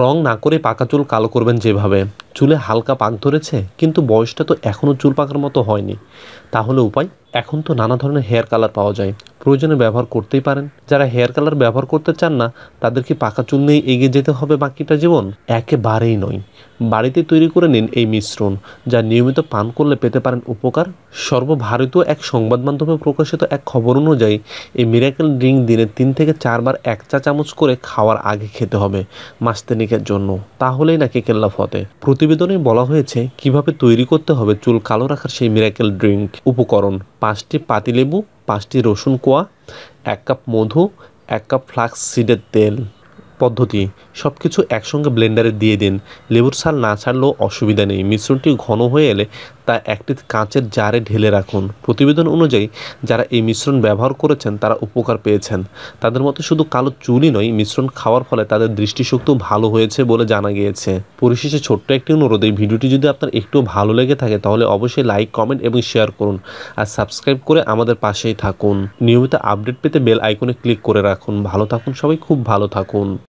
রং না করে পাকা চুল কালো করবেন যেভাবে চুলে হালকা পাক ধরেছে কিন্তু বয়সটা তো এখনও চুল পাকার মতো হয়নি তাহলে উপায় এখন তো নানা ধরনের হেয়ার কালার পাওয়া যায় প্রয়োজনে ব্যবহার করতেই পারেন যারা হেয়ার কালার ব্যবহার করতে চান না তাদের কি পাকা চুল নিয়ে এগিয়ে যেতে হবে বাকিটা জীবন একেবারেই নয় বাড়িতে তৈরি করে নিন এই মিশ্রণ যা নিয়মিত পান করলে পেতে পারেন উপকার সর্বভারতীয় এক সংবাদ মাধ্যমে প্রকাশিত এক খবর অনুযায়ী এই মিরাকেল ড্রিঙ্ক দিনে তিন থেকে চারবার এক চা চামচ করে খাওয়ার আগে খেতে হবে মাস্তেনিকের জন্য তাহলেই নাকি কেল্লা ফতে প্রতিবেদনে বলা হয়েছে কিভাবে তৈরি করতে হবে চুল কালো রাখার সেই মিরাকেল ড্রিঙ্ক উপকরণ পাঁচটি পাতিলেবু পাঁচটি রসুন কোয়া এক কাপ মধু এক কাপ ফ্লাক্স সিডের তেল পদ্ধতি সব কিছু একসঙ্গে ব্লেন্ডারে দিয়ে দিন লেবুর সাল না ছাড়লেও অসুবিধা নেই মিশ্রণটি ঘন হয়ে এলে তা একটি কাঁচের জারে ঢেলে রাখুন প্রতিবেদন অনুযায়ী যারা এই মিশ্রণ ব্যবহার করেছেন তারা উপকার পেয়েছেন তাদের মতে শুধু কালো চুলই নয় মিশ্রণ খাওয়ার ফলে তাদের দৃষ্টিশক্তিও ভালো হয়েছে বলে জানা গিয়েছে পরিশেষে ছোট্ট একটি অনুরোধ এই ভিডিওটি যদি আপনার একটু ভালো লেগে থাকে তাহলে অবশ্যই লাইক কমেন্ট এবং শেয়ার করুন আর সাবস্ক্রাইব করে আমাদের পাশেই থাকুন নিয়মিত আপডেট পেতে বেল আইকনে ক্লিক করে রাখুন ভালো থাকুন সবাই খুব ভালো থাকুন